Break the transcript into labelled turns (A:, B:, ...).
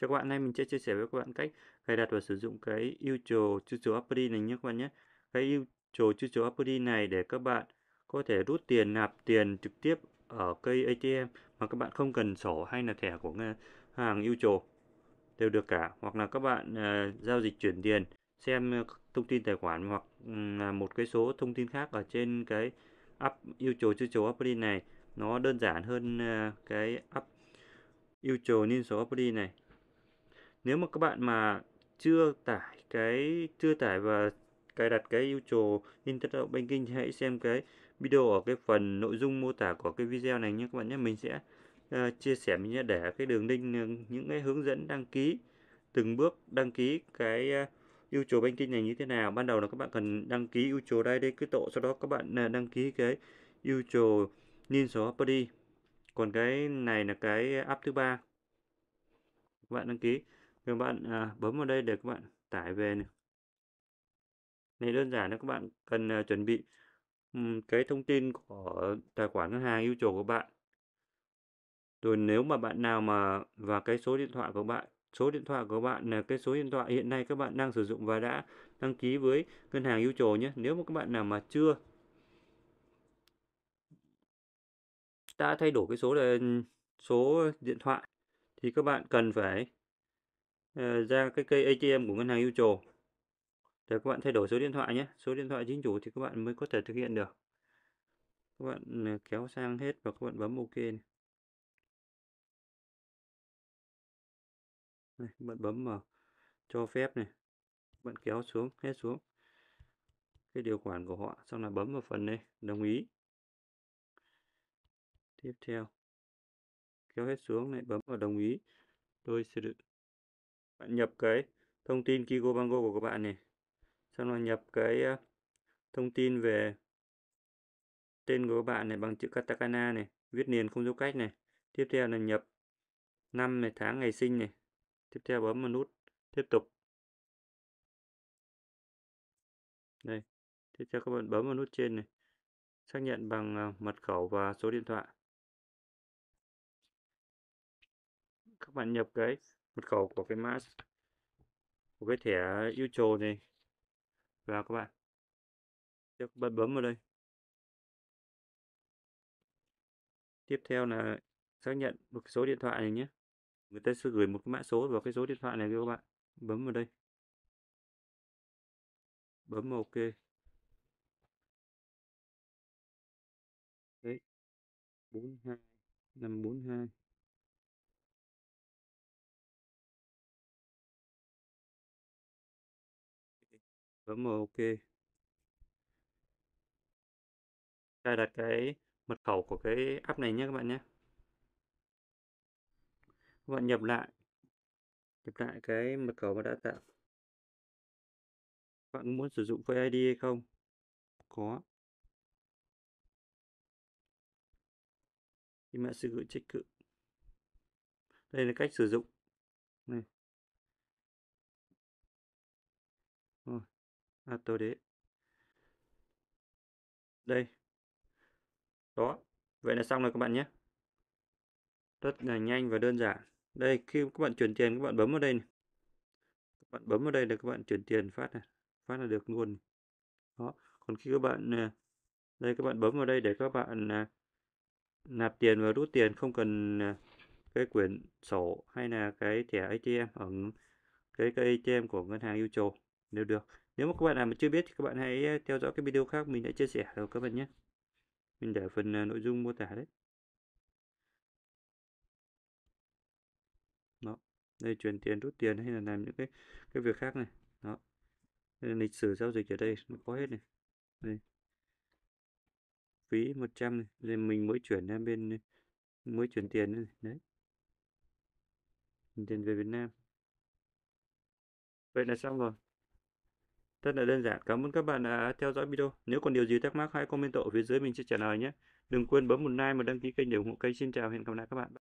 A: Cho các bạn nay mình sẽ chia sẻ với các bạn cách cài đặt và sử dụng cái Usual Tutorial App này nhé các bạn nhé. Cái Usual Tutorial App này để các bạn có thể rút tiền nạp tiền trực tiếp ở cây ATM mà các bạn không cần sổ hay là thẻ của ngân hàng Usual đều được cả hoặc là các bạn uh, giao dịch chuyển tiền xem thông tin tài khoản hoặc um, một cái số thông tin khác ở trên cái app Usual Tutorial App này nó đơn giản hơn uh, cái app Usual Ninja App này nếu mà các bạn mà chưa tải cái chưa tải và cài đặt cái Ucho Internet Banking hãy xem cái video ở cái phần nội dung mô tả của cái video này nhé các bạn nhé mình sẽ uh, chia sẻ mình sẽ để cái đường link ờ, những cái hướng dẫn đăng ký từng bước đăng ký cái uh, yêu cầu banking này như thế nào ban đầu là các bạn cần đăng ký yêu cầu đây đây cứ tổ sau đó các bạn đăng ký cái yêu cầu nên số đi còn cái này là cái app thứ ba các bạn đăng ký các bạn à, bấm vào đây để các bạn tải về này, này đơn giản là các bạn cần à, chuẩn bị um, cái thông tin của tài khoản ngân hàng yêu cầu của bạn rồi nếu mà bạn nào mà và cái số điện thoại của bạn số điện thoại của bạn là cái số điện thoại hiện nay các bạn đang sử dụng và đã đăng ký với ngân hàng yêu cầu nhé nếu mà các bạn nào mà chưa đã thay đổi cái số là số điện thoại thì các bạn cần phải Ờ, ra cái cây ATM của ngân hàng Yucho để các bạn thay đổi số điện thoại nhé số điện thoại chính chủ thì các bạn mới có thể thực hiện được các bạn ờ, kéo sang hết và các bạn bấm OK này. Đây, các bạn bấm vào cho phép này các bạn kéo xuống hết xuống cái điều khoản của họ xong là bấm vào phần này đồng ý tiếp theo kéo hết xuống này bấm vào đồng ý tôi sẽ được bạn nhập cái thông tin kigo Bango của các bạn này xong là nhập cái ờ, thông tin về tên của các bạn này bằng chữ katakana này viết liền không dấu cách này tiếp theo là nhập năm này tháng ngày sinh này tiếp theo bấm vào nút tiếp tục
B: đây tiếp theo các bạn bấm vào nút trên này xác nhận
A: bằng ờ, mật khẩu và số điện thoại các bạn nhập cái mật khẩu của cái mã của cái thẻ Utro này Và các bạn tiếp bật bấm vào đây tiếp theo là xác nhận một số điện thoại này nhé người ta sẽ gửi một cái mã số vào cái số điện thoại này các bạn bấm vào đây
B: bấm vào ok đấy bốn hai năm bốn hai
A: bấm vào ok cài đặt cái mật khẩu của cái app này nhé các bạn nhé các bạn nhập lại nhập lại cái mật khẩu mà đã tạo
B: bạn muốn sử dụng với ID hay không có thì mẹ sư gửi trích cự đây là cách sử dụng
A: à, tôi đấy đây đó vậy là xong rồi các bạn nhé rất là nhanh và đơn giản đây khi các bạn chuyển tiền các bạn bấm vào đây này. các bạn bấm vào đây là các bạn chuyển tiền phát này phát là được luôn đó còn khi các bạn à, đây các bạn bấm vào đây để các bạn à, nạp tiền và rút tiền không cần à, cái quyển sổ hay là cái thẻ ATM ở cái, cái ATM của ngân hàng Yucho nếu được nếu mà các bạn nào mà chưa biết thì các bạn hãy ờ, theo dõi cái video khác mình đã chia sẻ rồi các bạn nhé. Mình để phần ờ, nội dung mô tả đấy. Đó. Đây chuyển tiền, rút tiền hay là làm những cái cái việc khác này. Đó. Đây lịch sử giao dịch ở đây nó có hết này. Đây. Phí 100 này, đây mình mới chuyển ra bên mới chuyển tiền này. đấy. tiền về Việt Nam. Vậy là xong rồi. Rất là đơn giản. Cảm ơn các bạn đã theo dõi video. Nếu còn điều gì thắc mắc hãy comment ở phía dưới mình sẽ trả lời nhé. Đừng quên bấm một like và đăng ký kênh để ủng hộ kênh. Xin chào, hẹn gặp lại các bạn.